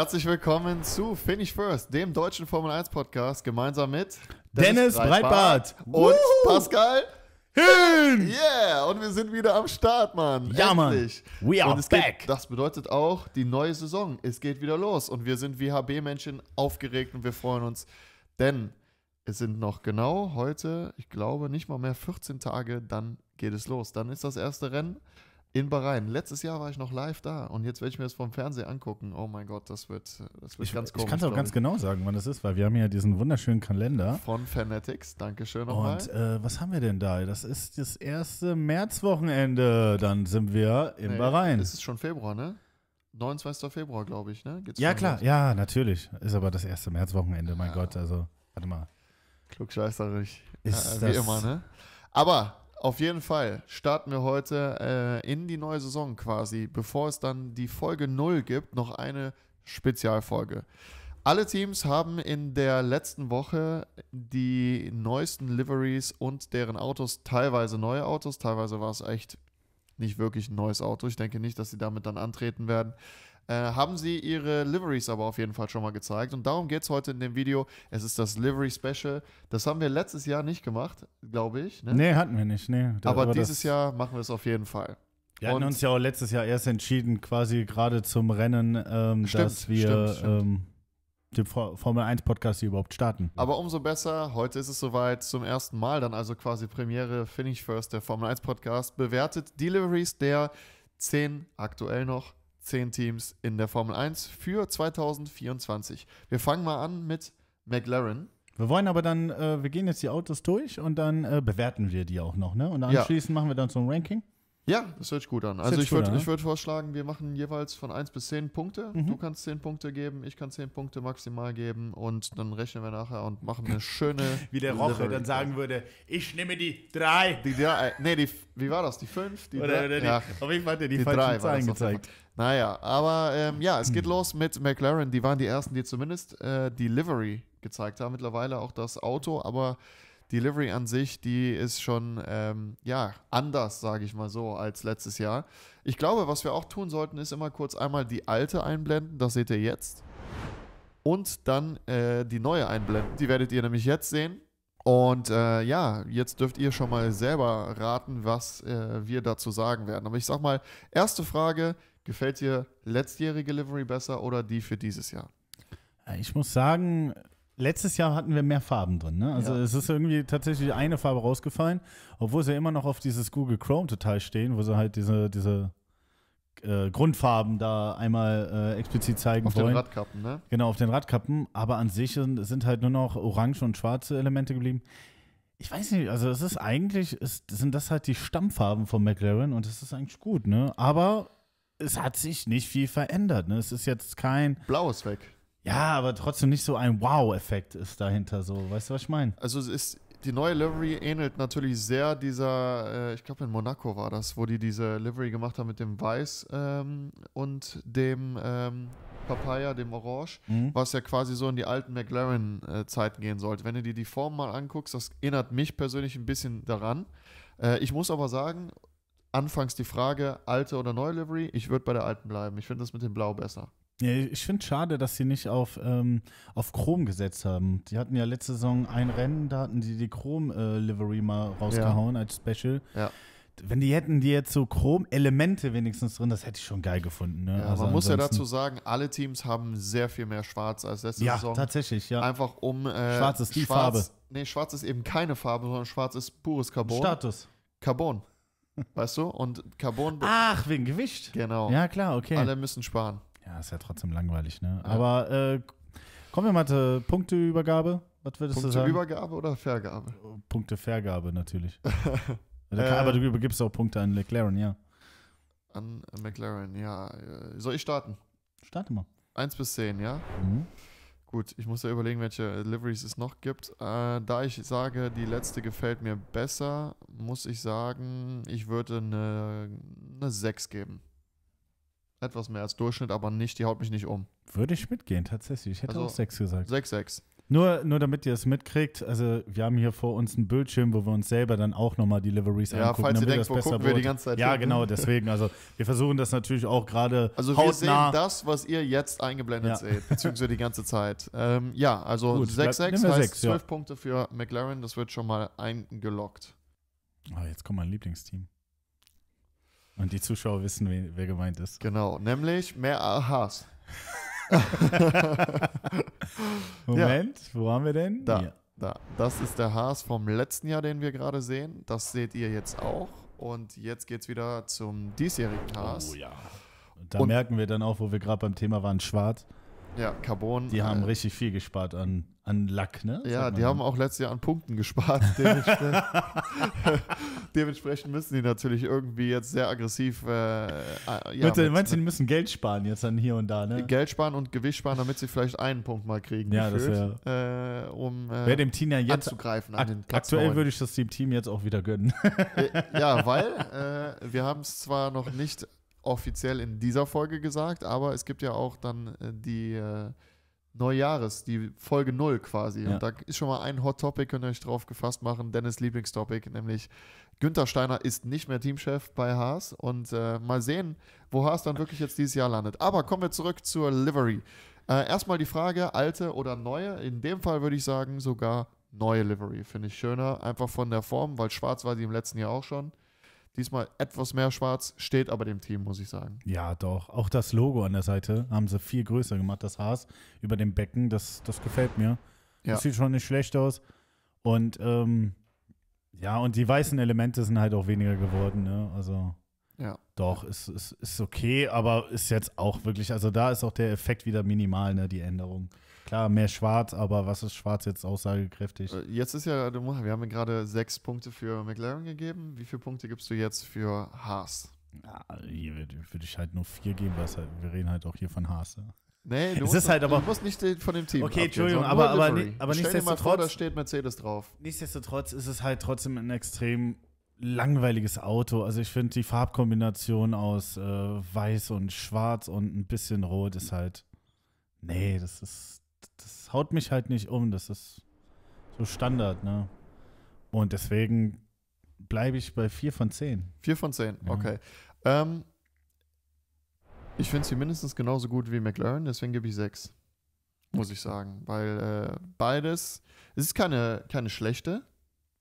herzlich willkommen zu Finish First, dem deutschen Formel 1 Podcast, gemeinsam mit Dennis, Dennis Breitbart, und Woo! Pascal Hin. Yeah, und wir sind wieder am Start, Mann. Ja, Endlich. Mann. We are back. Geht, das bedeutet auch, die neue Saison, es geht wieder los und wir sind wie HB-Menschen aufgeregt und wir freuen uns, denn es sind noch genau heute, ich glaube, nicht mal mehr 14 Tage, dann geht es los. Dann ist das erste Rennen in Bahrain. Letztes Jahr war ich noch live da und jetzt werde ich mir das vom Fernseher angucken. Oh mein Gott, das wird, das wird ich, ganz komisch. Ich kann es auch ganz genau sagen, wann es ist, weil wir haben ja diesen wunderschönen Kalender. Von Fanatics, Dankeschön nochmal. Und äh, was haben wir denn da? Das ist das erste Märzwochenende, dann sind wir in nee, Bahrain. Es ist schon Februar, ne? 29. Februar, glaube ich, ne? Geht's ja, klar, los? ja, natürlich. Ist aber das erste Märzwochenende, mein ja. Gott, also, warte mal. Klugscheißerig. Ist ja, wie das immer, ne? Aber auf jeden Fall starten wir heute äh, in die neue Saison quasi. Bevor es dann die Folge 0 gibt, noch eine Spezialfolge. Alle Teams haben in der letzten Woche die neuesten Liveries und deren Autos, teilweise neue Autos, teilweise war es echt nicht wirklich ein neues Auto. Ich denke nicht, dass sie damit dann antreten werden. Äh, haben sie ihre Liveries aber auf jeden Fall schon mal gezeigt. Und darum geht es heute in dem Video. Es ist das Livery Special. Das haben wir letztes Jahr nicht gemacht, glaube ich. Ne? Nee, hatten wir nicht. Nee, aber dieses Jahr machen wir es auf jeden Fall. Wir hatten und uns ja auch letztes Jahr erst entschieden, quasi gerade zum Rennen, ähm, stimmt, dass wir stimmt, stimmt. Ähm, den Formel 1 Podcast hier überhaupt starten. Aber umso besser, heute ist es soweit zum ersten Mal, dann also quasi Premiere Finish First, der Formel 1 Podcast, bewertet Deliveries der 10 aktuell noch 10 Teams in der Formel 1 für 2024. Wir fangen mal an mit McLaren. Wir wollen aber dann, äh, wir gehen jetzt die Autos durch und dann äh, bewerten wir die auch noch, ne? Und anschließend ja. machen wir dann so ein Ranking. Ja, das hört sich gut an. Das also ich würde ne? würd vorschlagen, wir machen jeweils von 1 bis 10 Punkte. Mhm. Du kannst 10 Punkte geben, ich kann 10 Punkte maximal geben und dann rechnen wir nachher und machen eine schöne... wie der Roche dann sagen würde, ich nehme die 3. Die 3, äh, nee, die, wie war das, die 5? Die oder, oder ja. Auf jeden Fall hat er die, die falschen Zahlen gezeigt. Naja, aber ähm, ja, es geht mhm. los mit McLaren. Die waren die Ersten, die zumindest äh, die Livery gezeigt haben. Mittlerweile auch das Auto, aber... Delivery an sich, die ist schon ähm, ja, anders, sage ich mal so, als letztes Jahr. Ich glaube, was wir auch tun sollten, ist immer kurz einmal die alte einblenden, das seht ihr jetzt. Und dann äh, die neue einblenden, die werdet ihr nämlich jetzt sehen. Und äh, ja, jetzt dürft ihr schon mal selber raten, was äh, wir dazu sagen werden. Aber ich sag mal, erste Frage, gefällt dir letztjährige Livery besser oder die für dieses Jahr? Äh, ich muss sagen, letztes Jahr hatten wir mehr Farben drin. Ne? Also ja. es ist irgendwie tatsächlich eine Farbe rausgefallen, obwohl sie immer noch auf dieses Google Chrome total stehen, wo sie halt diese, diese äh, Grundfarben da einmal äh, explizit zeigen auf wollen. Auf den Radkappen, ne? Genau, auf den Radkappen. Aber an sich sind, sind halt nur noch orange und schwarze Elemente geblieben. Ich weiß nicht, also es ist eigentlich, ist, sind das halt die Stammfarben von McLaren und es ist eigentlich gut, ne? Aber es hat sich nicht viel verändert, ne? Es ist jetzt kein. Blau ist weg. Ja, aber trotzdem nicht so ein Wow-Effekt ist dahinter so. Weißt du, was ich meine? Also es ist, die neue Livery ähnelt natürlich sehr dieser, äh, ich glaube in Monaco war das, wo die diese Livery gemacht haben mit dem Weiß ähm, und dem ähm, Papaya, dem Orange, mhm. was ja quasi so in die alten McLaren-Zeiten äh, gehen sollte. Wenn du dir die Form mal anguckst, das erinnert mich persönlich ein bisschen daran. Äh, ich muss aber sagen, anfangs die Frage, alte oder neue Livery, ich würde bei der alten bleiben. Ich finde das mit dem Blau besser. Ja, ich finde es schade, dass sie nicht auf, ähm, auf Chrom gesetzt haben. Die hatten ja letzte Saison ein Rennen, da hatten die die Chrom-Livery äh, mal rausgehauen ja. als Special. Ja. Wenn die hätten die jetzt so Chrom-Elemente wenigstens drin, das hätte ich schon geil gefunden. Ne? Ja, also man muss ja dazu sagen, alle Teams haben sehr viel mehr Schwarz als letzte ja, Saison. Ja, tatsächlich, ja. Einfach um. Äh, schwarz ist die schwarz, Farbe. Nee, Schwarz ist eben keine Farbe, sondern Schwarz ist pures Carbon. Status. Carbon. weißt du? Und Carbon. Ach, wegen Gewicht. Genau. Ja, klar, okay. Alle müssen sparen. Ja, ist ja trotzdem langweilig, ne? Ja. Aber äh, kommen wir mal zur Punkteübergabe. Was würdest Punkte du sagen? Übergabe oder Vergabe? Punkte Vergabe natürlich. aber du übergibst auch Punkte an McLaren, ja. An McLaren, ja. Soll ich starten? Starte mal. Eins bis zehn, ja? Mhm. Gut, ich muss ja überlegen, welche Liveries es noch gibt. Äh, da ich sage, die letzte gefällt mir besser, muss ich sagen, ich würde eine, eine 6 geben. Etwas mehr als Durchschnitt, aber nicht, die haut mich nicht um. Würde ich mitgehen, tatsächlich. Ich hätte also, auch 6 gesagt. 6, 6. Nur, nur damit ihr es mitkriegt, also wir haben hier vor uns einen Bildschirm, wo wir uns selber dann auch nochmal Deliveries ja, angucken. Ja, falls ihr denkt, wo besser gucken wir die ganze Zeit Ja, hin. genau, deswegen. Also wir versuchen das natürlich auch gerade Also hautnah. wir sehen das, was ihr jetzt eingeblendet ja. seht, beziehungsweise die ganze Zeit. Ähm, ja, also 6-6 heißt 6, 12 ja. Punkte für McLaren, das wird schon mal eingeloggt. Ah, jetzt kommt mein Lieblingsteam. Und die Zuschauer wissen, wer, wer gemeint ist. Genau, nämlich mehr Aha's. Moment, ja. wo haben wir denn? Da, Hier. da. Das ist der Haas vom letzten Jahr, den wir gerade sehen. Das seht ihr jetzt auch. Und jetzt geht es wieder zum diesjährigen Haas. Oh ja. Und da Und merken wir dann auch, wo wir gerade beim Thema waren, schwarz. Ja, Carbon. Die haben äh, richtig viel gespart an an Lack, ne? Das ja, die haben auch letztes Jahr an Punkten gespart. Dementsprechend, dementsprechend müssen die natürlich irgendwie jetzt sehr aggressiv. Äh, ja, Bitte, mit, meinst du, die müssen Geld sparen jetzt dann hier und da, ne? Geld sparen und Gewicht sparen, damit sie vielleicht einen Punkt mal kriegen. Ja, gefühlt, das wäre. Äh, um äh, wär dem Team ja jetzt anzugreifen ak an Aktuell würde ich das dem Team jetzt auch wieder gönnen. Äh, ja, weil äh, wir haben es zwar noch nicht offiziell in dieser Folge gesagt, aber es gibt ja auch dann äh, die Neujahres, die Folge 0 quasi. Ja. Und da ist schon mal ein Hot Topic, könnt ihr euch drauf gefasst machen, Dennis Lieblingstopic, nämlich Günther Steiner ist nicht mehr Teamchef bei Haas. Und äh, mal sehen, wo Haas dann wirklich jetzt dieses Jahr landet. Aber kommen wir zurück zur Livery. Äh, erstmal die Frage, alte oder neue. In dem Fall würde ich sagen, sogar neue Livery. Finde ich schöner, einfach von der Form, weil schwarz war sie im letzten Jahr auch schon. Diesmal etwas mehr schwarz, steht aber dem Team, muss ich sagen. Ja, doch. Auch das Logo an der Seite haben sie viel größer gemacht. Das Haas über dem Becken, das, das gefällt mir. Ja. Das sieht schon nicht schlecht aus. Und ähm, ja, und die weißen Elemente sind halt auch weniger geworden. Ne? Also ja. Doch, ist, ist, ist okay, aber ist jetzt auch wirklich, also da ist auch der Effekt wieder minimal, ne, die Änderung. Klar, mehr schwarz, aber was ist schwarz jetzt aussagekräftig? Äh, jetzt ist ja, wir haben gerade sechs Punkte für McLaren gegeben. Wie viele Punkte gibst du jetzt für Haas? Ja, hier würde ich halt nur vier geben, weil halt, wir reden halt auch hier von Haas. Ja. Nee, du, es musst, ist halt aber, du musst nicht äh, von dem Team. Okay, Entschuldigung, aber, aber, aber nichtsdestotrotz. da steht Mercedes drauf. Nichtsdestotrotz ist es halt trotzdem ein extrem langweiliges Auto. Also ich finde die Farbkombination aus äh, Weiß und Schwarz und ein bisschen Rot ist halt. Nee, das ist, das haut mich halt nicht um. Das ist so Standard, ne? Und deswegen bleibe ich bei 4 von 10. 4 von 10, ja. okay. Ähm, ich finde sie mindestens genauso gut wie McLaren, deswegen gebe ich 6. Muss ich sagen. Weil äh, beides, es ist keine, keine schlechte,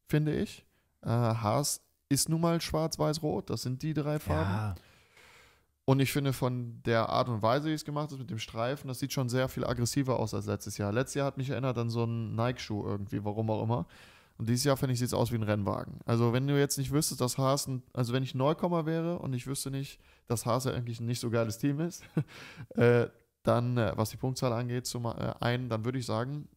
finde ich. Äh, Haas ist nun mal schwarz-weiß-rot, das sind die drei Farben. Ja. Und ich finde von der Art und Weise, wie es gemacht ist, mit dem Streifen, das sieht schon sehr viel aggressiver aus als letztes Jahr. Letztes Jahr hat mich erinnert an so einen Nike-Schuh irgendwie, warum auch immer. Und dieses Jahr, finde ich, sieht es aus wie ein Rennwagen. Also wenn du jetzt nicht wüsstest, dass Haas, ein, also wenn ich Neukommer wäre und ich wüsste nicht, dass Haas ja eigentlich ein nicht so geiles Team ist, äh, dann, äh, was die Punktzahl angeht, zum äh, einen, dann würde ich sagen,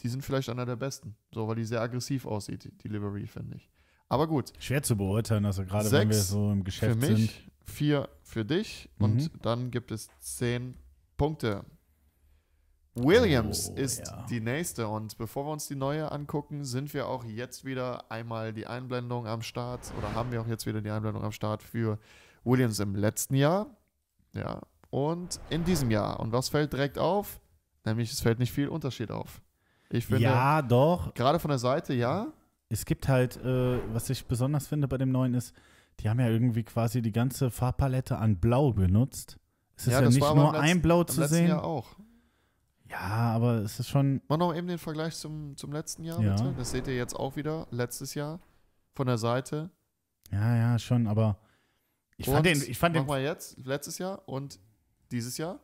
die sind vielleicht einer der besten. So, weil die sehr aggressiv aussieht, die, die finde ich. Aber gut. Schwer zu beurteilen, also gerade wenn wir so im Geschäft für mich, sind vier für dich mhm. und dann gibt es zehn Punkte. Williams oh, ist ja. die nächste und bevor wir uns die neue angucken, sind wir auch jetzt wieder einmal die Einblendung am Start oder haben wir auch jetzt wieder die Einblendung am Start für Williams im letzten Jahr. Ja, und in diesem Jahr. Und was fällt direkt auf? Nämlich, es fällt nicht viel Unterschied auf. Ich finde. Ja, doch. Gerade von der Seite, ja. Es gibt halt, äh, was ich besonders finde bei dem neuen ist, die haben ja irgendwie quasi die ganze Farbpalette an Blau benutzt. Es ist ja, ja nicht nur ein Blau zu sehen. Jahr auch. Ja, aber es ist schon. Mach noch eben den Vergleich zum, zum letzten Jahr, ja. bitte. Das seht ihr jetzt auch wieder, letztes Jahr, von der Seite. Ja, ja, schon, aber ich und fand den. Ich fand mach den mal jetzt, letztes Jahr und dieses Jahr.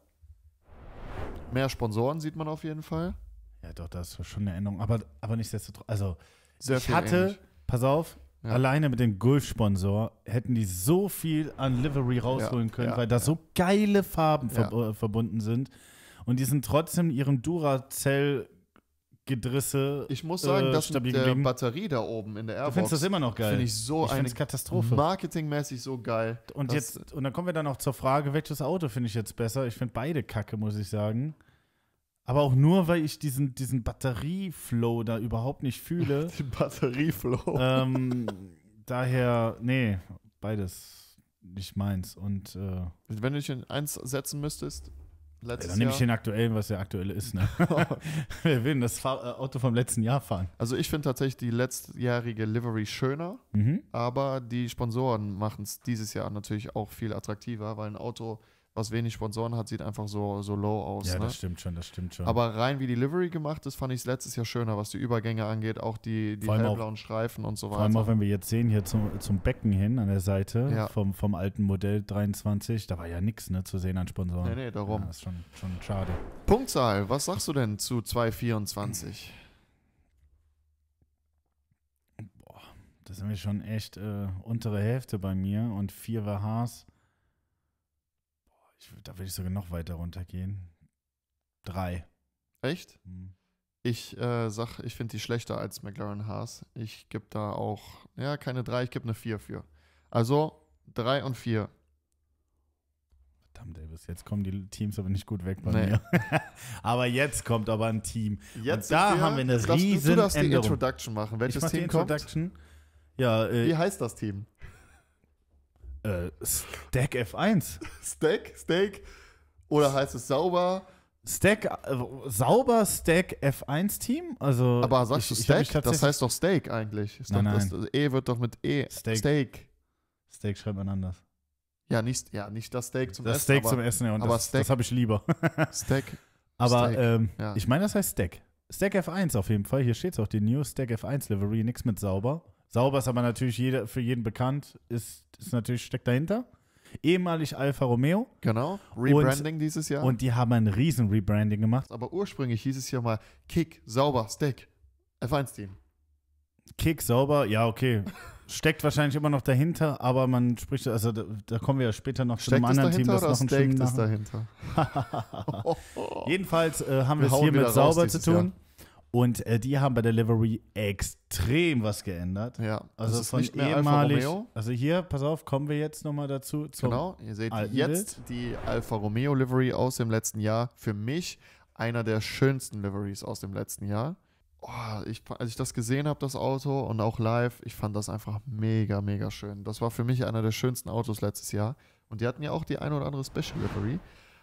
Mehr Sponsoren sieht man auf jeden Fall. Ja, doch, das ist schon eine Änderung. Aber, aber nichtsdestotrotz, also Sehr ich hatte, ähnlich. pass auf, ja. Alleine mit dem Gulf-Sponsor hätten die so viel an Livery rausholen ja, können, ja, weil da so geile Farben ver äh, verbunden sind. Und die sind trotzdem ihrem Duracell Gedrisse. Ich muss sagen, äh, das mit der geblieben. Batterie da oben in der Airbox. Du findest das immer noch geil. Finde ich so ich eine Katastrophe. Marketingmäßig so geil. Und jetzt und dann kommen wir dann auch zur Frage, welches Auto finde ich jetzt besser? Ich finde beide Kacke, muss ich sagen. Aber auch nur, weil ich diesen, diesen Batterieflow da überhaupt nicht fühle. Den Batterieflow. Ähm, daher, nee, beides nicht meins. Und äh, wenn du dich in eins setzen müsstest, letztes ja, Dann nehme ich den aktuellen, was der aktuelle ist. Ne? Oh. Wir will das äh, Auto vom letzten Jahr fahren? Also ich finde tatsächlich die letztjährige Livery schöner, mhm. aber die Sponsoren machen es dieses Jahr natürlich auch viel attraktiver, weil ein Auto was wenig Sponsoren hat, sieht einfach so, so low aus. Ja, ne? das stimmt schon, das stimmt schon. Aber rein wie die Livery gemacht ist, fand ich es letztes Jahr schöner, was die Übergänge angeht, auch die, die hellblauen auch, Streifen und so weiter. Vor allem auch, wenn wir jetzt sehen, hier zum, zum Becken hin an der Seite ja. vom, vom alten Modell 23, da war ja nichts ne, zu sehen an Sponsoren. Nee, nee, darum. Ja, ist schon, schon schade. Punktzahl, was sagst du denn zu 224? Boah, das sind wir schon echt äh, untere Hälfte bei mir und 4 war Haas. Ich, da würde ich sogar noch weiter runtergehen. Drei. Echt? Hm. Ich äh, sag, ich finde die schlechter als McLaren Haas. Ich gebe da auch, ja, keine drei, ich gebe eine vier für. Also drei und vier. Verdammt, Davis, jetzt kommen die Teams aber nicht gut weg bei nee. mir. aber jetzt kommt aber ein Team. Jetzt und da wir, haben wir eine riesen darfst, Du darfst Änderung. die Introduction machen. Welches Team kommt? Ja, äh, Wie heißt das Team? Äh, Stack F1. Stack? Stack? Oder heißt es sauber? Stack, äh, sauber Stack F1-Team? Also, Aber sagst ich, du Stack? Das heißt doch Steak eigentlich. Ist nein, doch, nein. Das, e wird doch mit E. Steak. Steak. Steak schreibt man anders. Ja, nicht, ja, nicht das Steak zum das Essen. Das Steak aber, zum Essen, ja. Und aber das, Steak, das habe ich lieber. Steak. Aber Steak, ähm, ja. ich meine, das heißt Stack. Stack F1 auf jeden Fall. Hier steht es auch, die New Stack F1 Livery. Nichts mit sauber. Sauber ist aber natürlich jeder, für jeden bekannt, ist, ist natürlich steckt dahinter. Ehemalig Alfa Romeo. Genau, Rebranding und, dieses Jahr. Und die haben ein riesen Rebranding gemacht. Aber ursprünglich hieß es ja mal Kick, Sauber, Stack, F1-Team. Kick, Sauber, ja, okay. Steckt wahrscheinlich immer noch dahinter, aber man spricht, also da, da kommen wir ja später noch zu einem anderen Team, das noch ein Steckt ist dahinter. Jedenfalls äh, haben wir es hier mit Sauber zu tun. Jahr. Und äh, die haben bei Delivery extrem was geändert. Ja, also das ist von nicht mehr ehemalig. Alfa Romeo. Also hier, pass auf, kommen wir jetzt nochmal dazu. genau, ihr seht jetzt Bild. die Alfa Romeo Livery aus dem letzten Jahr. Für mich einer der schönsten Liveries aus dem letzten Jahr. Oh, ich, als ich das gesehen habe, das Auto und auch live, ich fand das einfach mega, mega schön. Das war für mich einer der schönsten Autos letztes Jahr. Und die hatten ja auch die ein oder andere Special Livery.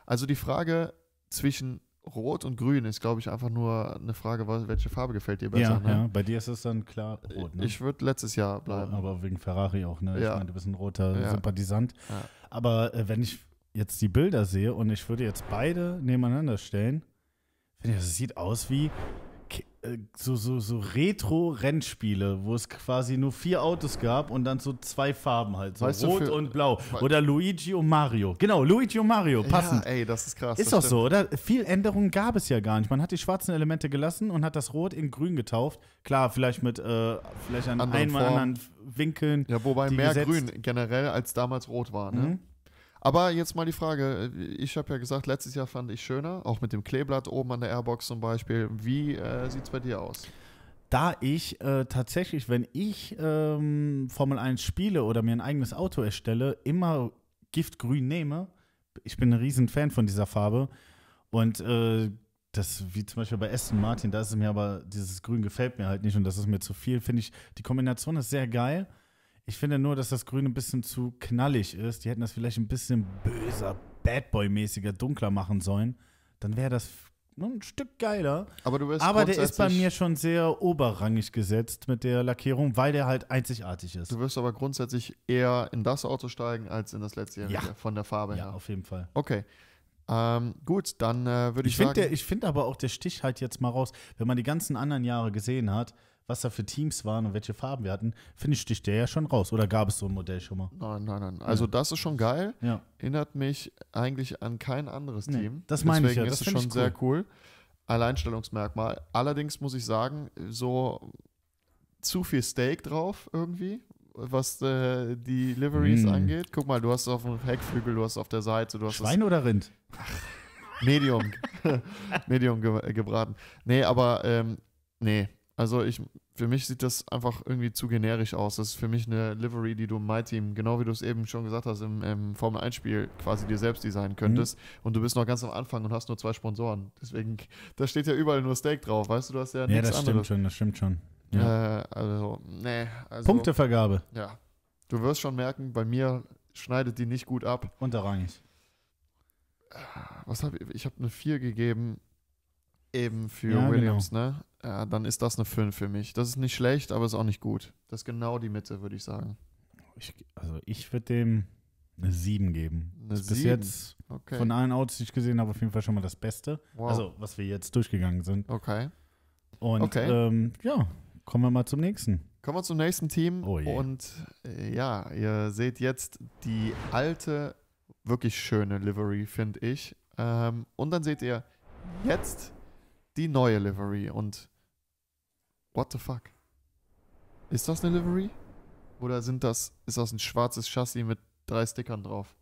Also die Frage zwischen Rot und Grün ist, glaube ich, einfach nur eine Frage, welche Farbe gefällt dir besser. Ja, ne? ja. bei dir ist es dann klar Rot. Ne? Ich würde letztes Jahr bleiben. Aber wegen Ferrari auch, ne? Ja. Ich meine, du bist ein roter ja. Sympathisant. Ja. Aber äh, wenn ich jetzt die Bilder sehe und ich würde jetzt beide nebeneinander stellen, finde ich, das sieht aus wie äh, so, so, so Retro-Rennspiele, wo es quasi nur vier Autos gab und dann so zwei Farben halt, so weißt rot und blau. Oder Luigi und Mario. Genau, Luigi und Mario, passend. Ja, ey, das ist krass. Ist doch so, oder? Viel Änderungen gab es ja gar nicht. Man hat die schwarzen Elemente gelassen und hat das Rot in Grün getauft. Klar, vielleicht mit, äh, vielleicht an anderen einmal anderen Winkeln. Ja, wobei mehr gesetzt. Grün generell als damals Rot war, ne? Mhm. Aber jetzt mal die Frage, äh, ich habe ja gesagt, letztes Jahr fand ich schöner, auch mit dem Kleeblatt oben an der Airbox zum Beispiel. Wie äh, sieht es bei dir aus? Da ich äh, tatsächlich, wenn ich ähm, Formel 1 spiele oder mir ein eigenes Auto erstelle, immer Giftgrün nehme, ich bin ein riesen Fan von dieser Farbe und äh, das, wie zum Beispiel bei Aston Martin, da ist es mir aber, dieses Grün gefällt mir halt nicht und das ist mir zu viel, finde ich, die Kombination ist sehr geil ich finde nur, dass das Grün ein bisschen zu knallig ist. Die hätten das vielleicht ein bisschen böser, Bad Boy-mäßiger, dunkler machen sollen. Dann wäre das ein Stück geiler. Aber, du bist Aber der ist bei mir schon sehr oberrangig gesetzt mit der Lackierung, weil der halt einzigartig ist. Du wirst aber grundsätzlich eher in das Auto steigen als in das letzte Jahr ja. von der Farbe ja, her. Ja, auf jeden Fall. Okay. Ähm, gut, dann äh, würde ich, ich sagen. Der, ich finde aber auch der Stich halt jetzt mal raus, wenn man die ganzen anderen Jahre gesehen hat, was da für Teams waren und welche Farben wir hatten, finde ich, sticht der ja schon raus. Oder gab es so ein Modell schon mal? Nein, nein, nein. Also ja. das ist schon geil. Ja. Erinnert mich eigentlich an kein anderes nee, Team. Das meine Deswegen ich ja. Das ist schon cool. sehr cool. Alleinstellungsmerkmal. Allerdings muss ich sagen, so zu viel Steak drauf irgendwie, was äh, die Liveries mm. angeht. Guck mal, du hast auf dem Heckflügel, du hast auf der Seite, du hast Schwein oder Rind? Medium. Medium ge gebraten. Nee, aber ähm, nee, also ich, für mich sieht das einfach irgendwie zu generisch aus. Das ist für mich eine Livery, die du im My Team, genau wie du es eben schon gesagt hast, im, im Formel 1-Spiel quasi dir selbst designen mhm. könntest. Mhm. Und du bist noch ganz am Anfang und hast nur zwei Sponsoren. Deswegen, da steht ja überall nur Steak drauf, weißt du, du hast ja, ja nichts anderes. Ja, das stimmt schon, das stimmt schon. Ja. Äh, also, nee, also, Punktevergabe. Ja. Du wirst schon merken, bei mir schneidet die nicht gut ab. Unterrangig. Was habe ich? Ich habe eine 4 gegeben Eben für ja, genau. Williams, genau. ne? Ja, dann ist das eine 5 für mich. Das ist nicht schlecht, aber ist auch nicht gut. Das ist genau die Mitte, würde ich sagen. Ich, also ich würde dem eine 7 geben. Eine das ist 7? bis jetzt okay. von allen Autos, die ich gesehen habe, auf jeden Fall schon mal das Beste. Wow. Also, was wir jetzt durchgegangen sind. Okay. Und okay. Ähm, ja, kommen wir mal zum nächsten. Kommen wir zum nächsten Team. Oh je. Und äh, ja, ihr seht jetzt die alte, wirklich schöne Livery, finde ich. Ähm, und dann seht ihr jetzt die neue Livery und what the fuck? Ist das eine Livery? Oder sind das, ist das ein schwarzes Chassis mit drei Stickern drauf?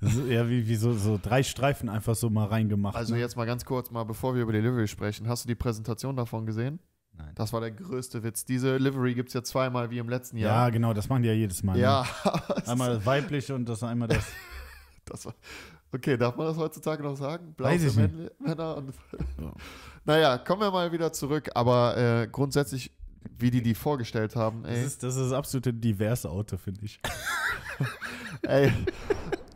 ja, wie, wie so, so, drei Streifen einfach so mal reingemacht. Also ne? jetzt mal ganz kurz, mal bevor wir über die Livery sprechen, hast du die Präsentation davon gesehen? Nein. Das war der größte Witz. Diese Livery gibt es ja zweimal wie im letzten Jahr. Ja, genau, das machen die ja jedes Mal. Ne? Ja. Ne? einmal das weibliche und das einmal das. das war, Okay, darf man das heutzutage noch sagen? Blaue Weiß Männer und. Ja. naja, kommen wir mal wieder zurück, aber äh, grundsätzlich, wie die die vorgestellt haben, ey. Das ist das, ist das absolute diverse Auto, finde ich. ey.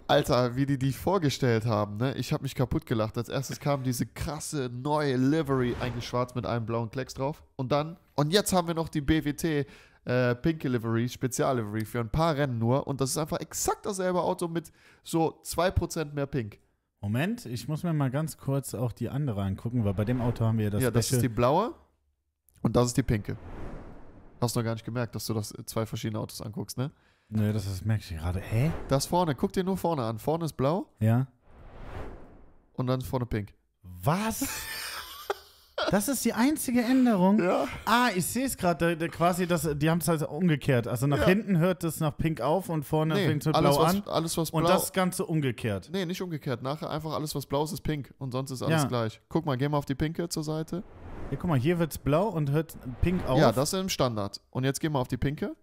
Alter, wie die die vorgestellt haben, ne? Ich habe mich kaputt gelacht. Als erstes kam diese krasse neue Livery, eigentlich schwarz mit einem blauen Klecks drauf. Und dann, und jetzt haben wir noch die BWT äh, pinke Livery, Speziallivery für ein paar Rennen nur. Und das ist einfach exakt dasselbe Auto mit so 2% mehr Pink. Moment, ich muss mir mal ganz kurz auch die andere angucken, weil bei dem Auto haben wir das. Ja, das Special. ist die blaue und das ist die pinke. Hast du noch gar nicht gemerkt, dass du das zwei verschiedene Autos anguckst, ne? Nö, das, das merke ich gerade. Hä? Das vorne, guck dir nur vorne an. Vorne ist blau. Ja. Und dann ist vorne pink. Was? Das ist die einzige Änderung. Ja. Ah, ich sehe es gerade, quasi, das, die haben es halt umgekehrt. Also nach ja. hinten hört es nach pink auf und vorne nee, fängt es blau was, an. Alles, was blau. Und das Ganze umgekehrt. Nee, nicht umgekehrt. Nachher einfach alles, was blau ist, ist pink und sonst ist alles ja. gleich. Guck mal, geh mal auf die pinke zur Seite. Ja, guck mal, hier wird es blau und hört pink auf. Ja, das ist im Standard. Und jetzt geh mal auf die pinke.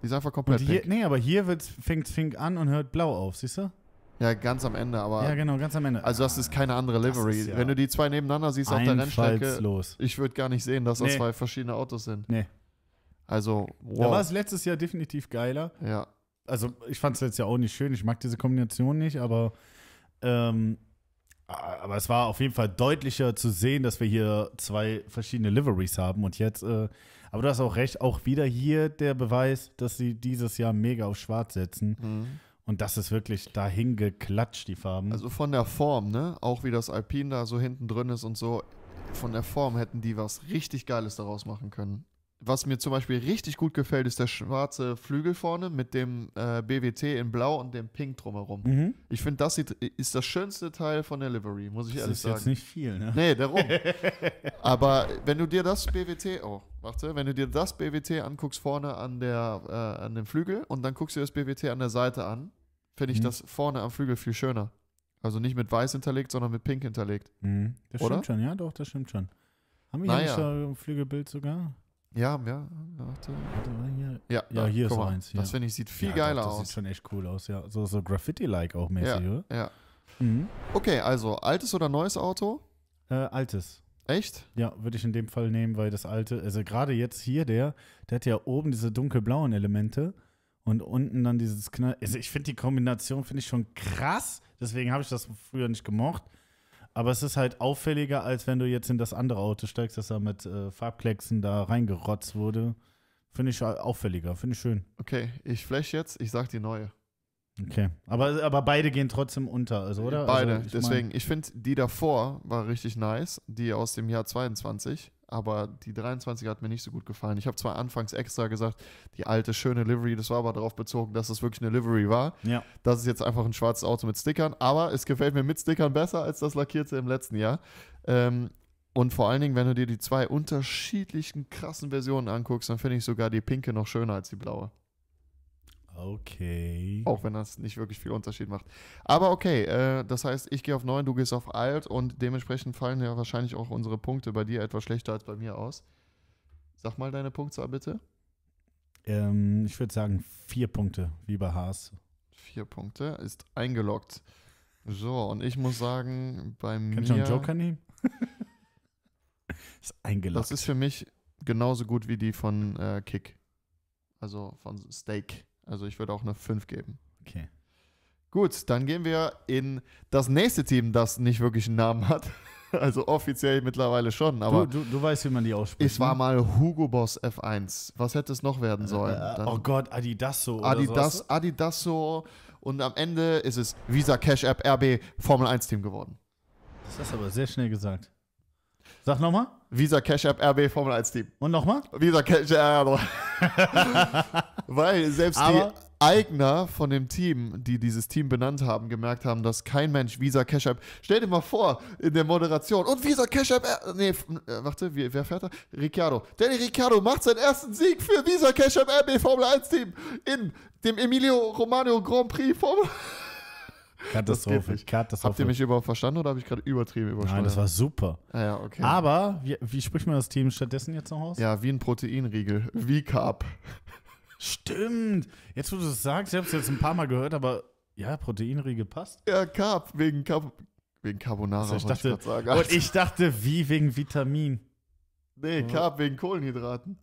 Die ist einfach komplett hier, pink. Nee, aber hier fängt es pink an und hört blau auf, siehst du? Ja, ganz am Ende, aber. Ja, genau, ganz am Ende. Also, das ist ah, keine andere Livery. Ja Wenn du die zwei nebeneinander siehst auf der Rennstrecke, los. ich würde gar nicht sehen, dass das nee. zwei verschiedene Autos sind. Nee. Also, wow. Da war es letztes Jahr definitiv geiler. Ja. Also, ich fand es jetzt ja auch nicht schön. Ich mag diese Kombination nicht, aber. Ähm, aber es war auf jeden Fall deutlicher zu sehen, dass wir hier zwei verschiedene Liveries haben. Und jetzt, äh, aber du hast auch recht, auch wieder hier der Beweis, dass sie dieses Jahr mega auf Schwarz setzen. Mhm. Und das ist wirklich dahin geklatscht, die Farben. Also von der Form, ne? Auch wie das Alpine da so hinten drin ist und so. Von der Form hätten die was richtig Geiles daraus machen können. Was mir zum Beispiel richtig gut gefällt, ist der schwarze Flügel vorne mit dem äh, BWT in Blau und dem Pink drumherum. Mhm. Ich finde, das sieht, ist das schönste Teil von der Livery, muss ich das ehrlich sagen. Das ist jetzt nicht viel, ne? Nee, darum. Aber wenn du dir das BWT, oh, warte, wenn du dir das BWT anguckst vorne an, der, äh, an dem Flügel und dann guckst du dir das BWT an der Seite an, finde ich mhm. das vorne am Flügel viel schöner. Also nicht mit weiß hinterlegt, sondern mit pink hinterlegt. Mhm. Das Oder? stimmt schon, ja, doch, das stimmt schon. Haben wir naja. hier ein Flügelbild sogar? Ja, ja. Warte. Hier. Ja, ja, hier ist eins. Ja. Das finde ich sieht viel ja, geiler doch, das aus. Das sieht schon echt cool aus, ja. So, so Graffiti-like auch mäßig, ja, oder? Ja. Mhm. Okay, also altes oder neues Auto? Äh, altes. Echt? Ja, würde ich in dem Fall nehmen, weil das alte, also gerade jetzt hier der, der hat ja oben diese dunkelblauen Elemente und unten dann dieses Knall. Also ich finde die Kombination finde ich schon krass. Deswegen habe ich das früher nicht gemocht. Aber es ist halt auffälliger, als wenn du jetzt in das andere Auto steigst, das da mit äh, Farbklecksen da reingerotzt wurde. Finde ich auffälliger, finde ich schön. Okay, ich flash jetzt, ich sag die neue. Okay, aber, aber beide gehen trotzdem unter, also oder? Also beide, also, ich deswegen. Mein, ich finde, die davor war richtig nice, die aus dem Jahr 22 aber die 23er hat mir nicht so gut gefallen. Ich habe zwar anfangs extra gesagt, die alte schöne Livery, das war aber darauf bezogen, dass es wirklich eine Livery war. Ja. Das ist jetzt einfach ein schwarzes Auto mit Stickern, aber es gefällt mir mit Stickern besser als das lackierte im letzten Jahr. Ähm, und vor allen Dingen, wenn du dir die zwei unterschiedlichen krassen Versionen anguckst, dann finde ich sogar die pinke noch schöner als die blaue. Okay. Auch wenn das nicht wirklich viel Unterschied macht. Aber okay, äh, das heißt, ich gehe auf 9, du gehst auf alt und dementsprechend fallen ja wahrscheinlich auch unsere Punkte bei dir etwas schlechter als bei mir aus. Sag mal deine Punktzahl bitte. Ähm, ich würde sagen vier Punkte, wie bei Haas. Vier Punkte ist eingeloggt. So, und ich muss sagen, bei Kann mir. Kannst du einen Joker nehmen? ist eingeloggt. Das ist für mich genauso gut wie die von äh, Kick. Also von Steak. Also ich würde auch eine 5 geben. Okay. Gut, dann gehen wir in das nächste Team, das nicht wirklich einen Namen hat. Also offiziell mittlerweile schon, aber. Du, du, du weißt, wie man die ausspricht. Es war ne? mal Hugo Boss F1. Was hätte es noch werden äh, sollen? Äh, dann oh Gott, Adidasso. Adidas, oder Adidasso. Und am Ende ist es Visa Cash App RB Formel 1 Team geworden. Das hast aber sehr schnell gesagt. Sag nochmal. Visa Cash App RB Formel 1 Team. Und nochmal? Visa Cash App. Weil selbst Aber die Eigner von dem Team, die dieses Team benannt haben, gemerkt haben, dass kein Mensch Visa Cash App. Stell dir mal vor, in der Moderation. Und Visa Cash App. Äh, nee, äh, warte, wer fährt da? Ricciardo. Danny Ricciardo macht seinen ersten Sieg für Visa Cash App RB Formel 1 Team in dem Emilio Romano Grand Prix Formel 1. Katastrophe. Katastrophe. Habt ihr mich überhaupt verstanden oder habe ich gerade übertrieben übersprungen? Nein, das war super. Ah, ja, okay. Aber wie, wie spricht man das Team stattdessen jetzt noch aus? Ja, wie ein Proteinriegel. Wie Carb. Stimmt. Jetzt, wo du es sagst, ich habe es jetzt ein paar Mal gehört, aber ja, Proteinriegel passt. Ja, Carb. Wegen, Carb, wegen Carbonara, also ich dachte, ich sagen. Und ich dachte, wie wegen Vitamin. Nee, Carb wegen Kohlenhydraten.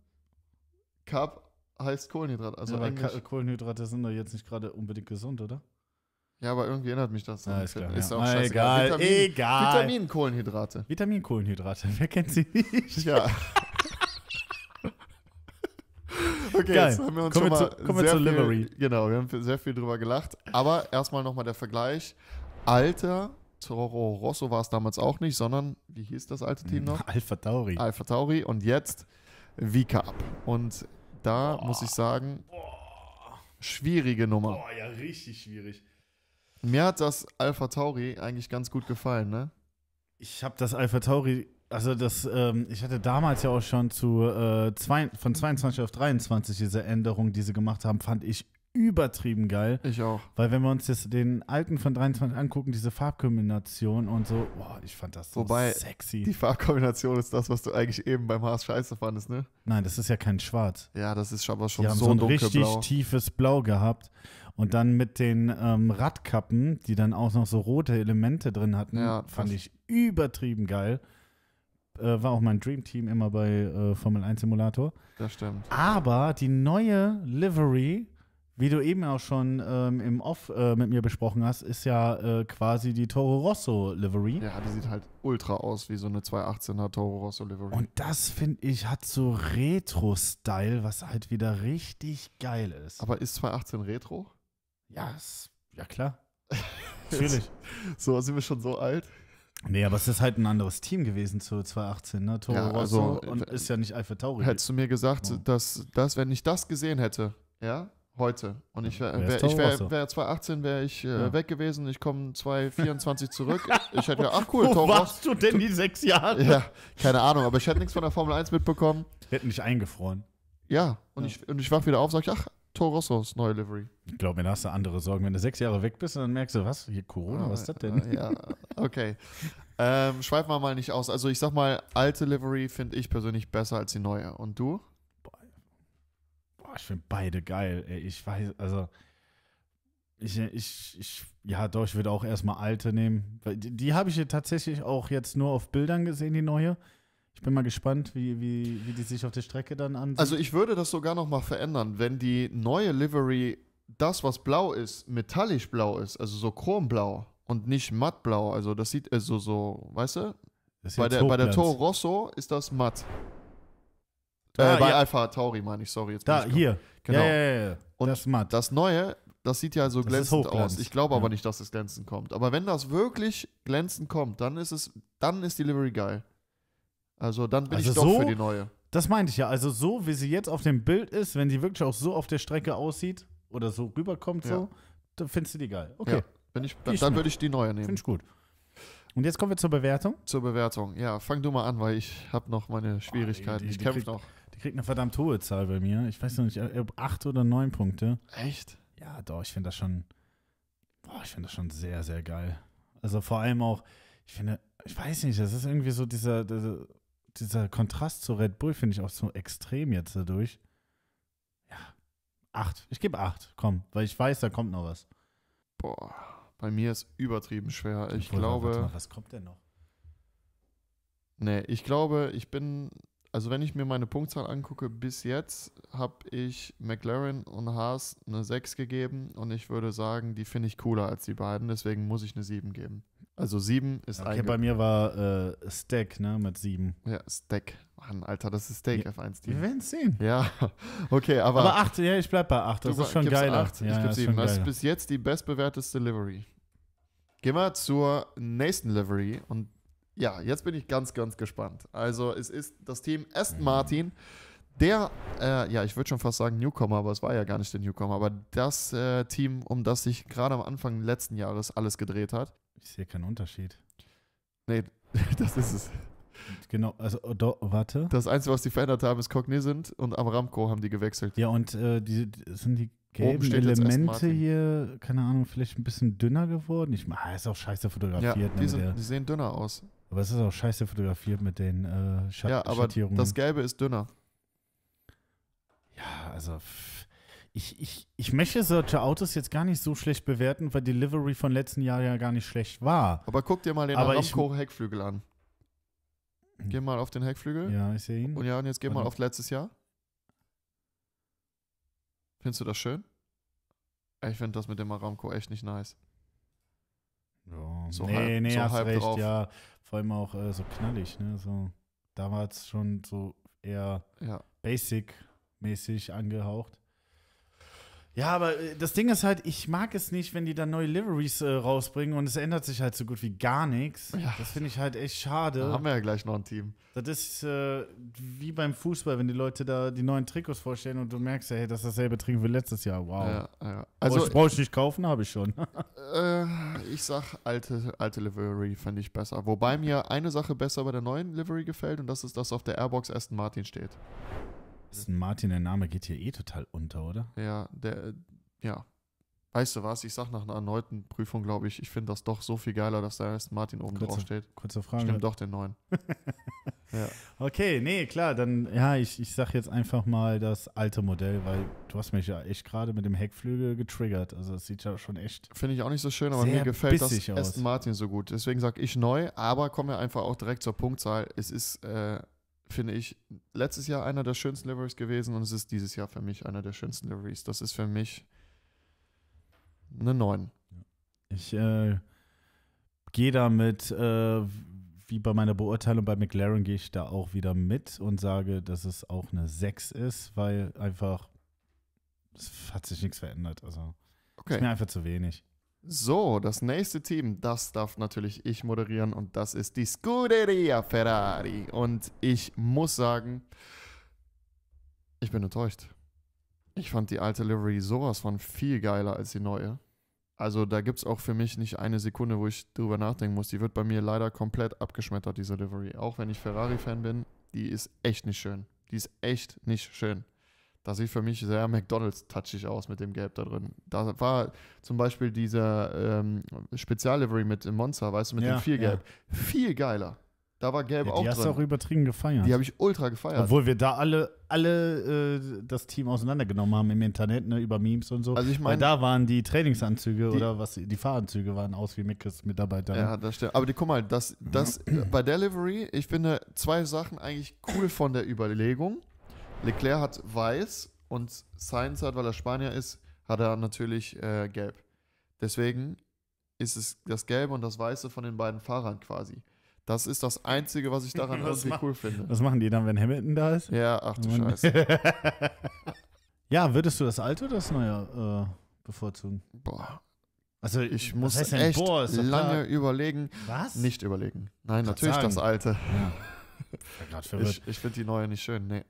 Carb heißt Kohlenhydrat. Also ja, Kohlenhydrate sind doch jetzt nicht gerade unbedingt gesund, oder? Ja, aber irgendwie erinnert mich das. Ja, ist, klar, ist ja. auch Na, egal. Vitamin, egal. Vitaminkohlenhydrate. Vitaminkohlenhydrate. Wer kennt sie nicht? Ja. okay, Geil. jetzt haben wir uns kommen schon wir zu, kommen wir zur Livery. Genau, wir haben sehr viel drüber gelacht. Aber erstmal nochmal der Vergleich. Alter Toro Rosso war es damals auch nicht, sondern wie hieß das alte Team noch? Alpha Tauri. Alpha Tauri und jetzt Vika Up. Und da oh. muss ich sagen, Boah. schwierige Nummer. Boah, ja, richtig schwierig. Mir hat das Alpha Tauri eigentlich ganz gut gefallen, ne? Ich habe das Alpha Tauri, also das, ähm, ich hatte damals ja auch schon zu äh, zwei, von 22 auf 23 diese Änderung, die sie gemacht haben, fand ich übertrieben geil. Ich auch. Weil wenn wir uns jetzt den alten von 23 angucken, diese Farbkombination und so, boah, ich fand das so Wobei, sexy. Die Farbkombination ist das, was du eigentlich eben beim Haas scheiße fandest, ne? Nein, das ist ja kein Schwarz. Ja, das ist aber schon die so haben so ein richtig tiefes Blau gehabt. Und dann mit den ähm, Radkappen, die dann auch noch so rote Elemente drin hatten, ja, fand ich übertrieben geil. Äh, war auch mein Dream Team immer bei äh, Formel 1 Simulator. Das stimmt. Aber die neue Livery, wie du eben auch schon ähm, im Off äh, mit mir besprochen hast, ist ja äh, quasi die Toro Rosso Livery. Ja, die sieht halt ultra aus wie so eine 218er Toro Rosso Livery. Und das finde ich hat so Retro-Style, was halt wieder richtig geil ist. Aber ist 218 Retro? Ja, ist, ja klar. Natürlich. so sind wir schon so alt. Nee, aber es ist halt ein anderes Team gewesen zu 2018, ne? Toro ja, also, äh, und ist ja nicht Alpha Tauri. Hättest du mir gesagt, oh. dass, das, wenn ich das gesehen hätte, ja, heute, und ich wäre wär, ich wär, wär 2018 wäre ich äh, ja. weg gewesen, ich komme 2024 zurück, ich hätte gedacht, ach cool, Wo Toro warst du denn die sechs Jahre? Ja, keine Ahnung, aber ich hätte nichts von der Formel 1 mitbekommen. Hätten dich eingefroren. Ja, und, ja. Ich, und ich wach wieder auf und sag, ach, Toro Rossos neue Livery. Ich glaube, mir hast du andere Sorgen. Wenn du sechs Jahre weg bist, dann merkst du, was? Hier Corona, ah, was ist das denn? Äh, äh, ja, okay. ähm, schweifen wir mal nicht aus. Also ich sag mal, alte Livery finde ich persönlich besser als die neue. Und du? Boah, ich finde beide geil. Ey. Ich weiß, also ich, ich, ich, ja doch, ich würde auch erstmal alte nehmen. Die, die habe ich tatsächlich auch jetzt nur auf Bildern gesehen, die neue. Ich bin mal gespannt, wie, wie, wie die sich auf der Strecke dann ansehen. Also ich würde das sogar noch mal verändern. Wenn die neue Livery das, was blau ist, metallisch blau ist, also so chromblau und nicht mattblau. Also das sieht also so, weißt du? Bei der, bei der Toro Rosso ist das matt. Ah, bei ja. Alpha Tauri meine ich, sorry. Jetzt da, hier. Genau. Ja, ja, und das, matt. das neue, das sieht ja so glänzend aus. Ich glaube aber nicht, dass es glänzend kommt. Aber wenn das wirklich glänzend kommt, dann ist es, dann ist Delivery geil. Also dann bin also ich doch so, für die neue. Das meinte ich ja. Also so, wie sie jetzt auf dem Bild ist, wenn sie wirklich auch so auf der Strecke aussieht, oder so rüberkommt, ja. so, dann findest du die geil. Okay. Ja, ich, dann, dann würde ich die neue nehmen. Finde ich gut. Und jetzt kommen wir zur Bewertung. Zur Bewertung. Ja, fang du mal an, weil ich habe noch meine ah, Schwierigkeiten. Oh, die, die, ich kämpfe noch. Die kriegt eine verdammt hohe Zahl bei mir. Ich weiß noch nicht, ob acht oder neun Punkte. Echt? Ja, doch, ich finde das schon, boah, ich finde das schon sehr, sehr geil. Also vor allem auch, ich finde, ich weiß nicht, das ist irgendwie so dieser, dieser, dieser Kontrast zu Red Bull, finde ich auch so extrem jetzt dadurch. Acht. Ich gebe acht. Komm, weil ich weiß, da kommt noch was. Boah, bei mir ist übertrieben schwer. Ich Obwohl, glaube. Mal, was kommt denn noch? Nee, ich glaube, ich bin. Also, wenn ich mir meine Punktzahl angucke, bis jetzt habe ich McLaren und Haas eine 6 gegeben und ich würde sagen, die finde ich cooler als die beiden, deswegen muss ich eine 7 geben. Also sieben ist Okay, bei mir war äh, Stack, ne, mit sieben. Ja, Stack. Mann, Alter, das ist Stack, ja. F1 Team. Wir werden es sehen. Ja, okay, aber. Aber acht, ja, ich bleib bei acht. Das ist schon geil. Acht, ja, ich gebe sieben. Das ist bis jetzt die bestbewerteste Livery. Gehen wir zur nächsten Livery und ja, jetzt bin ich ganz, ganz gespannt. Also, es ist das Team Aston Martin. Der, äh, ja, ich würde schon fast sagen Newcomer, aber es war ja gar nicht der Newcomer, aber das äh, Team, um das sich gerade am Anfang letzten Jahres alles gedreht hat. Ich sehe keinen Unterschied. Nee, das ist es. Genau, also oh, do, warte. Das Einzige, was die verändert haben, ist Cognizant und Amramco haben die gewechselt. Ja, und äh, die, sind die gelben Elemente hier, keine Ahnung, vielleicht ein bisschen dünner geworden? Ich meine, ah, ist auch scheiße fotografiert. Ja, die, ne, sind, der, die sehen dünner aus. Aber es ist auch scheiße fotografiert mit den äh, Schatt ja, aber Schattierungen. Das Gelbe ist dünner. Ja, also. Pff. Ich, ich, ich möchte solche Autos jetzt gar nicht so schlecht bewerten, weil die Livery von letzten Jahr ja gar nicht schlecht war. Aber guck dir mal den Aramco Heckflügel an. Hm. Geh mal auf den Heckflügel. Ja, ich sehe ihn. Und ja, und jetzt geh mal auf letztes Jahr. Findest du das schön? Ich finde das mit dem Aramco echt nicht nice. Ja, so nee, halb, nee, so hast halb recht, drauf. ja. Vor allem auch äh, so knallig, ne? So, da war es schon so eher ja. basic-mäßig angehaucht. Ja, aber äh, das Ding ist halt, ich mag es nicht, wenn die dann neue Liveries äh, rausbringen und es ändert sich halt so gut wie gar nichts. Ja. Das finde ich halt echt schade. Da haben wir ja gleich noch ein Team. Das ist äh, wie beim Fußball, wenn die Leute da die neuen Trikots vorstellen und du merkst, hey, das ist dasselbe Trikot wie letztes Jahr. Wow. Ja, ja. Also brauche ich nicht kaufen, habe ich schon. äh, ich sag, alte, alte Livery fände ich besser. Wobei mir eine Sache besser bei der neuen Livery gefällt und das ist, dass auf der Airbox Aston Martin steht. Ist ein Martin, der Name geht hier eh total unter, oder? Ja, der, äh, ja. Weißt du was? Ich sag nach einer erneuten Prüfung, glaube ich, ich finde das doch so viel geiler, dass da erst Martin oben kurze, drauf steht. Kurze Frage. Ich nehme doch den neuen. ja. Okay, nee, klar, dann, ja, ich, ich sag jetzt einfach mal das alte Modell, weil du hast mich ja echt gerade mit dem Heckflügel getriggert. Also das sieht ja schon echt. Finde ich auch nicht so schön, aber mir gefällt das Aston Martin so gut. Deswegen sag ich neu, aber komme wir einfach auch direkt zur Punktzahl. Es ist äh, finde ich, letztes Jahr einer der schönsten Liveries gewesen und es ist dieses Jahr für mich einer der schönsten Liveries. Das ist für mich eine 9. Ich äh, gehe damit, äh, wie bei meiner Beurteilung bei McLaren, gehe ich da auch wieder mit und sage, dass es auch eine 6 ist, weil einfach es hat sich nichts verändert. Also okay. ist mir einfach zu wenig. So, das nächste Team, das darf natürlich ich moderieren und das ist die Scuderia Ferrari. Und ich muss sagen, ich bin enttäuscht. Ich fand die alte Livery sowas von viel geiler als die neue. Also da gibt es auch für mich nicht eine Sekunde, wo ich drüber nachdenken muss. Die wird bei mir leider komplett abgeschmettert, diese Livery. Auch wenn ich Ferrari-Fan bin, die ist echt nicht schön. Die ist echt nicht schön. Das sieht für mich sehr McDonalds-touchig aus mit dem Gelb da drin. Da war zum Beispiel dieser ähm, Speziallivery mit dem Monster, weißt du, mit ja, dem Vielgelb. Ja. Viel geiler. Da war Gelb ja, auch drin. Die hast du auch übertrieben gefeiert. Die habe ich ultra gefeiert. Obwohl wir da alle, alle äh, das Team auseinandergenommen haben im Internet, ne, über Memes und so. Also ich meine, da waren die Trainingsanzüge die, oder was, die Fahranzüge waren aus wie Mickes Mitarbeiter. Ja, ne? das stimmt. Aber die, guck mal, das, das bei Delivery, ich finde zwei Sachen eigentlich cool von der Überlegung. Leclerc hat weiß und Sainz hat, weil er Spanier ist, hat er natürlich äh, gelb. Deswegen ist es das Gelbe und das Weiße von den beiden Fahrern quasi. Das ist das Einzige, was ich daran irgendwie cool finde. Was machen die dann, wenn Hamilton da ist? Ja, ach du Scheiße. ja, würdest du das alte oder das neue äh, bevorzugen? Boah. Also ich muss heißt echt boah, lange klar? überlegen. Was? Nicht überlegen. Nein, natürlich sagen. das alte. Ja. ich ich finde die neue nicht schön. Nee.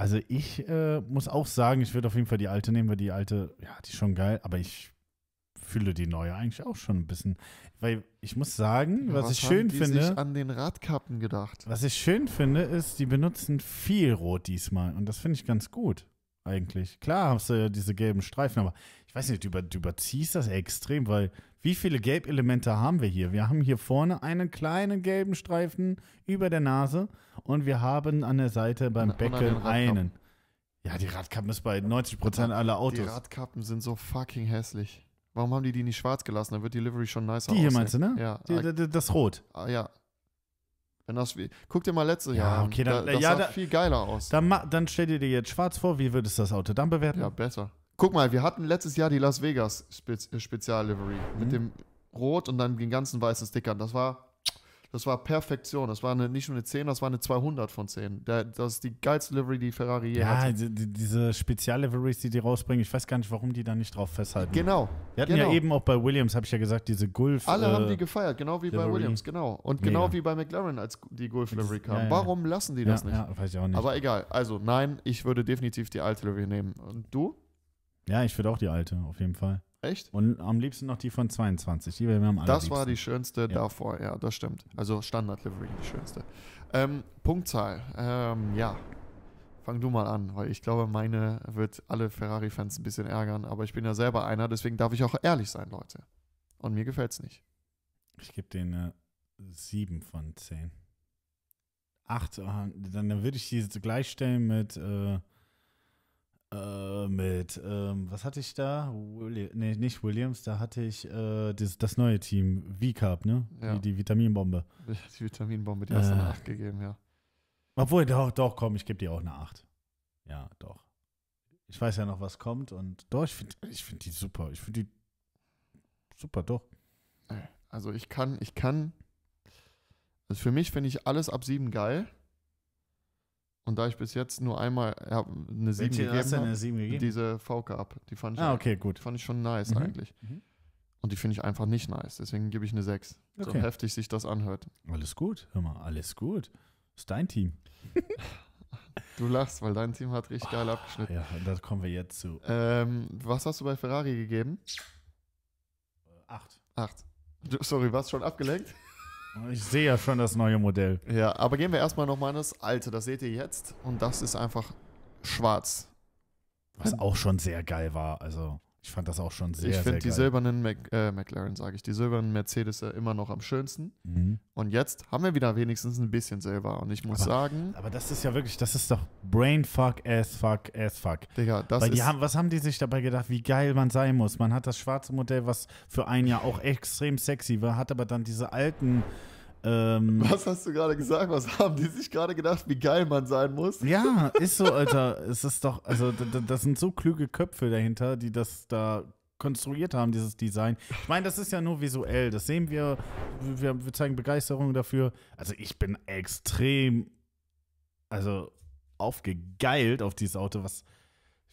Also ich äh, muss auch sagen, ich würde auf jeden Fall die alte nehmen, weil die alte, ja, die ist schon geil, aber ich fühle die neue eigentlich auch schon ein bisschen. Weil ich muss sagen, ja, was, was, ich schön die finde. Sich an den Radkappen gedacht. Was ich schön finde, ist, die benutzen viel Rot diesmal und das finde ich ganz gut eigentlich. Klar hast du ja diese gelben Streifen, aber ich weiß nicht, du, über, du überziehst das extrem, weil wie viele Gelbelemente haben wir hier? Wir haben hier vorne einen kleinen gelben Streifen über der Nase und wir haben an der Seite beim Becken einen. Ja, die Radkappen ist bei 90% aller Autos. Die Radkappen sind so fucking hässlich. Warum haben die die nicht schwarz gelassen? Dann wird die Livery schon nicer Die hier aussehen. meinst du, ne? Ja. Die, äh, das Rot. Ah, ja. Wenn das wie, guck dir mal letztes ja, Jahr okay, dann, da, das ja, sah da, viel geiler aus. Dann, dann stell dir dir jetzt schwarz vor, wie würdest du das Auto dann bewerten? Ja, besser. Guck mal, wir hatten letztes Jahr die Las Vegas Spez Spezial-Livery mhm. mit dem Rot und dann den ganzen weißen Stickern. Das war das war Perfektion. Das war eine, nicht nur eine 10, das war eine 200 von 10. Der, das ist die geilste Livery, die Ferrari je ja, hatte. Ja, die, diese Spezial-Liveries, die die rausbringen, ich weiß gar nicht, warum die da nicht drauf festhalten. Genau. Wir hatten genau. ja eben auch bei Williams, habe ich ja gesagt, diese Gulf. Alle äh, haben die gefeiert, genau wie Livery. bei Williams, genau. Und Mega. genau wie bei McLaren, als die Gulf Livery kam. Ja, ja. Warum lassen die das nicht? Ja, weiß ich auch nicht. Aber egal. Also, nein, ich würde definitiv die alte Livery nehmen. Und du? Ja, ich würde auch die alte, auf jeden Fall. Echt? Und am liebsten noch die von 22, die wir am Das war die schönste ja. davor, ja, das stimmt. Also Standard-Livery, die schönste. Ähm, Punktzahl, ähm, ja. Fang du mal an, weil ich glaube, meine wird alle Ferrari-Fans ein bisschen ärgern, aber ich bin ja selber einer, deswegen darf ich auch ehrlich sein, Leute. Und mir gefällt es nicht. Ich gebe denen eine 7 von 10. 8, ah, dann würde ich die gleichstellen mit äh, äh, mit, ähm, was hatte ich da? Willi nee, nicht Williams, da hatte ich äh, das, das, neue Team, v cup ne? Ja. Die, die, Vitaminbombe. Die Vitaminbombe, die äh. hast du eine 8 gegeben, ja. Obwohl, doch, doch, komm, ich gebe dir auch eine 8. Ja, doch. Ich weiß ja noch, was kommt und doch, ich finde ich find die super. Ich finde die super, doch. Also ich kann, ich kann, also für mich finde ich alles ab 7 geil. Und da ich bis jetzt nur einmal ja, eine 7 gegeben habe, ne? diese VK ab, die fand ich, ah, okay, gut. Fand ich schon nice mhm. eigentlich. Mhm. Und die finde ich einfach nicht nice. Deswegen gebe ich eine 6. Okay. So heftig sich das anhört. Alles gut, hör mal, alles gut. Ist dein Team. du lachst, weil dein Team hat richtig oh, geil ah, abgeschnitten. Ja, da kommen wir jetzt zu. Ähm, was hast du bei Ferrari gegeben? 8. Äh, acht. Sorry, warst schon abgelenkt? Ich sehe ja schon das neue Modell. Ja, aber gehen wir erstmal nochmal in das alte. Das seht ihr jetzt. Und das ist einfach schwarz. Was auch schon sehr geil war. Also. Ich fand das auch schon sehr, ich sehr Ich finde die silbernen Mac, äh, McLaren, sage ich, die silbernen Mercedes äh, immer noch am schönsten. Mhm. Und jetzt haben wir wieder wenigstens ein bisschen Silber. Und ich muss aber, sagen. Aber das ist ja wirklich, das ist doch Brainfuck, Assfuck, Assfuck. Digga, das Weil die ist. Haben, was haben die sich dabei gedacht, wie geil man sein muss? Man hat das schwarze Modell, was für ein Jahr auch extrem sexy war, hat aber dann diese alten. Ähm, Was hast du gerade gesagt? Was haben die sich gerade gedacht, wie geil man sein muss? Ja, ist so, Alter. es ist doch, also das sind so kluge Köpfe dahinter, die das da konstruiert haben, dieses Design. Ich meine, das ist ja nur visuell. Das sehen wir. Wir, wir zeigen Begeisterung dafür. Also ich bin extrem, also aufgegeilt auf dieses Auto, was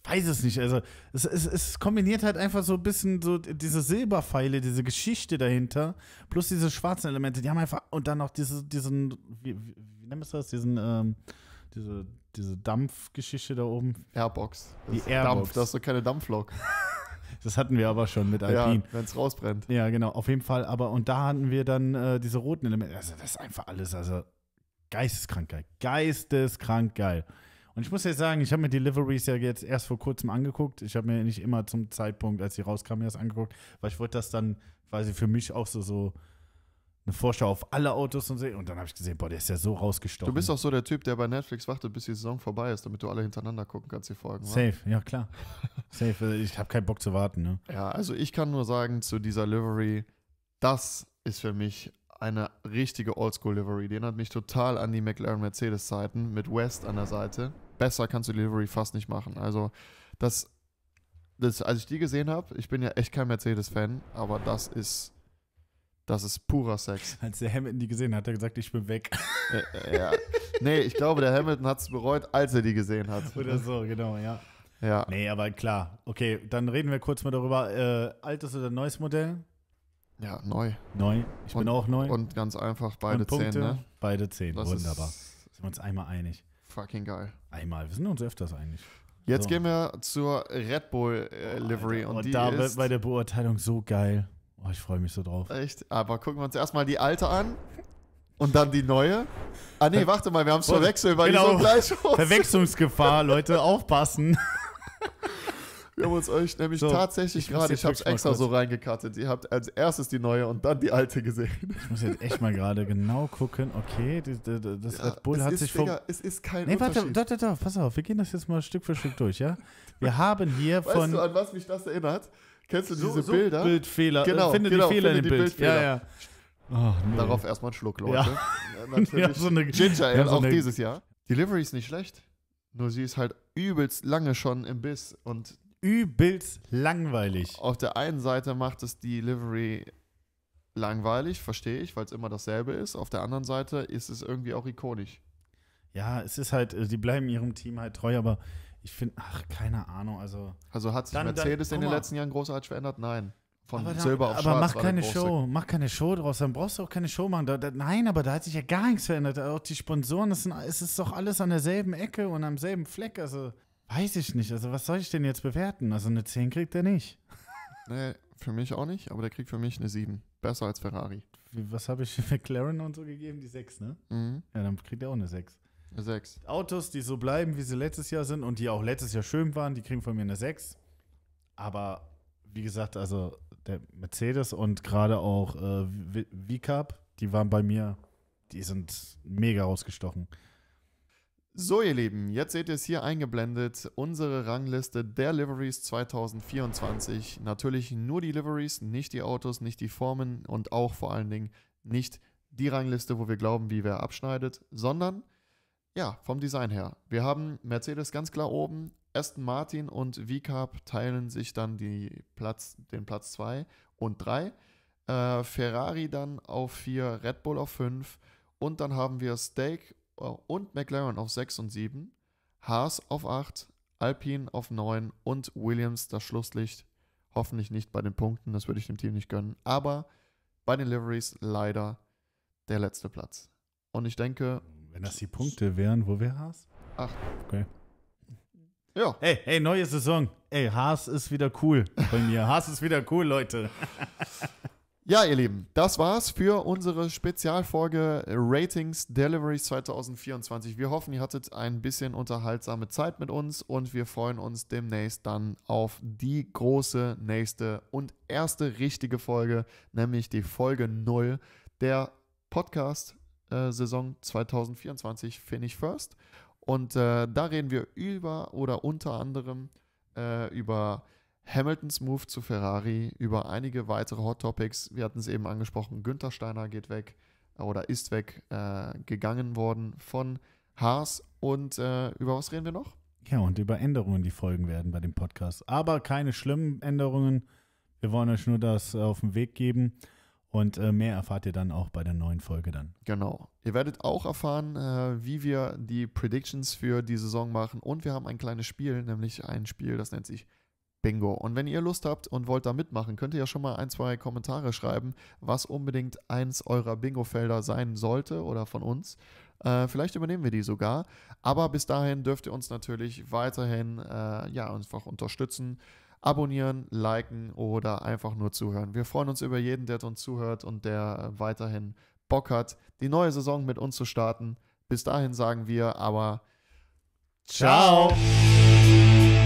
weiß es nicht. Also es, es, es kombiniert halt einfach so ein bisschen so diese Silberpfeile, diese Geschichte dahinter, plus diese schwarzen Elemente, die haben einfach, und dann noch diese, diesen, wie, wie, wie nennt man das, diesen, ähm, diese, diese Dampfgeschichte da oben. Airbox. Das die Airbox. Dampf, das ist doch keine Dampflok. Das hatten wir aber schon mit Alpine. Ja, wenn es rausbrennt. Ja, genau, auf jeden Fall. Aber und da hatten wir dann äh, diese roten Elemente. Also, das ist einfach alles, also geisteskrank geil. Geisteskrank geil. Und ich muss jetzt sagen, ich habe mir Deliveries ja jetzt erst vor kurzem angeguckt. Ich habe mir nicht immer zum Zeitpunkt, als sie rauskamen, erst angeguckt, weil ich wollte das dann quasi für mich auch so, so eine Vorschau auf alle Autos und so. Und dann habe ich gesehen, boah, der ist ja so rausgestochen. Du bist auch so der Typ, der bei Netflix wartet, bis die Saison vorbei ist, damit du alle hintereinander gucken kannst, die Folgen. Safe, wa? ja klar. Safe, äh, ich habe keinen Bock zu warten. Ne? Ja, also ich kann nur sagen zu dieser Livery, das ist für mich eine richtige Oldschool-Livery. Die erinnert mich total an die McLaren-Mercedes-Zeiten mit West an der Seite besser kannst du Delivery fast nicht machen. Also das, das als ich die gesehen habe, ich bin ja echt kein Mercedes-Fan, aber das ist das ist purer Sex. Als der Hamilton die gesehen hat, hat er gesagt, ich bin weg. Äh, äh ja. Nee, ich glaube, der Hamilton hat es bereut, als er die gesehen hat. Oder so, genau, ja. Ja. Nee, aber klar. Okay, dann reden wir kurz mal darüber. Äh, altes oder neues Modell? Ja, neu. Neu. Ich und, bin auch neu. Und ganz einfach beide Zehn, ne? Beide Zehn. das wunderbar. Sind wir uns einmal einig fucking geil. Einmal, wir sind uns öfters eigentlich. Jetzt so. gehen wir zur Red Bull äh, Livery. Oh, und, und die da wird bei der Beurteilung so geil. Oh, ich freue mich so drauf. Echt? Aber gucken wir uns erstmal die alte an. Und dann die neue? Ah nee, warte mal, wir haben es verwechselt, weil genau. die so genau. gleich Verwechslungsgefahr, Leute, aufpassen. Wir haben uns euch nämlich so, tatsächlich gerade, ich, ich habe es extra so reingekartet, Ihr habt als erstes die neue und dann die alte gesehen. Ich muss jetzt echt mal gerade genau gucken. Okay, das ja, Red Bull hat ist, sich Digga, vom. Es ist kein nee, warte, da, da, da, pass auf, wir gehen das jetzt mal Stück für Stück durch, ja? Wir haben hier weißt von. Weißt du, an was mich das erinnert? Kennst du diese so, Bilder? Bildfehler. Äh, genau, finde genau, die Fehler finde in dem Bild. Ja, ja. Oh, nee. Darauf erstmal einen Schluck, Leute. Ja. Natürlich. so eine, Ginger Ale, so auch eine, dieses Jahr. Delivery ist nicht schlecht. Nur sie ist halt übelst lange schon im Biss und übelst langweilig. Auf der einen Seite macht es die Livery langweilig, verstehe ich, weil es immer dasselbe ist. Auf der anderen Seite ist es irgendwie auch ikonisch. Ja, es ist halt, äh, die bleiben ihrem Team halt treu, aber ich finde, ach, keine Ahnung. Also, also hat sich dann, Mercedes dann, in den letzten Jahren großartig verändert? Nein. Von aber dann, Silber auf Schwarz. Aber mach keine Show, mach keine Show draus, dann brauchst du auch keine Show machen. Da, da, nein, aber da hat sich ja gar nichts verändert. Auch die Sponsoren, das sind, es ist doch alles an derselben Ecke und am selben Fleck. Also, Weiß ich nicht. Also, was soll ich denn jetzt bewerten? Also, eine 10 kriegt er nicht. Nee, für mich auch nicht, aber der kriegt für mich eine 7. Besser als Ferrari. Wie, was habe ich für McLaren und so gegeben? Die 6, ne? Mhm. Ja, dann kriegt er auch eine 6. Eine 6. Autos, die so bleiben, wie sie letztes Jahr sind und die auch letztes Jahr schön waren, die kriegen von mir eine 6. Aber wie gesagt, also der Mercedes und gerade auch äh, V-Cup, die waren bei mir, die sind mega rausgestochen. So ihr Lieben, jetzt seht ihr es hier eingeblendet, unsere Rangliste der Liveries 2024. Natürlich nur die Liveries, nicht die Autos, nicht die Formen und auch vor allen Dingen nicht die Rangliste, wo wir glauben, wie wer abschneidet, sondern ja, vom Design her. Wir haben Mercedes ganz klar oben, Aston Martin und V-Carb teilen sich dann die Platz, den Platz 2 und 3, äh, Ferrari dann auf 4, Red Bull auf 5 und dann haben wir Steak und McLaren auf 6 und 7, Haas auf 8, Alpine auf 9 und Williams das Schlusslicht. Hoffentlich nicht bei den Punkten, das würde ich dem Team nicht gönnen. Aber bei den Liveries leider der letzte Platz. Und ich denke. Wenn das die Punkte wären, wo wäre Haas? 8. Okay. Ja. Hey, hey, neue Saison. Ey, Haas ist wieder cool bei mir. Haas ist wieder cool, Leute. Ja, ihr Lieben, das war's für unsere Spezialfolge Ratings Deliveries 2024. Wir hoffen, ihr hattet ein bisschen unterhaltsame Zeit mit uns und wir freuen uns demnächst dann auf die große nächste und erste richtige Folge, nämlich die Folge 0 der Podcast-Saison 2024 Finish First. Und äh, da reden wir über oder unter anderem äh, über Hamiltons Move zu Ferrari, über einige weitere Hot Topics. Wir hatten es eben angesprochen, Günther Steiner geht weg äh, oder ist weg, äh, gegangen worden von Haas. Und äh, über was reden wir noch? Ja, und über Änderungen, die folgen werden bei dem Podcast. Aber keine schlimmen Änderungen. Wir wollen euch nur das auf den Weg geben. Und äh, mehr erfahrt ihr dann auch bei der neuen Folge dann. Genau. Ihr werdet auch erfahren, äh, wie wir die Predictions für die Saison machen. Und wir haben ein kleines Spiel, nämlich ein Spiel, das nennt sich Bingo. Und wenn ihr Lust habt und wollt da mitmachen, könnt ihr ja schon mal ein, zwei Kommentare schreiben, was unbedingt eins eurer Bingo-Felder sein sollte oder von uns. Äh, vielleicht übernehmen wir die sogar. Aber bis dahin dürft ihr uns natürlich weiterhin äh, ja, einfach unterstützen, abonnieren, liken oder einfach nur zuhören. Wir freuen uns über jeden, der uns zuhört und der weiterhin Bock hat, die neue Saison mit uns zu starten. Bis dahin sagen wir aber Ciao. Ciao.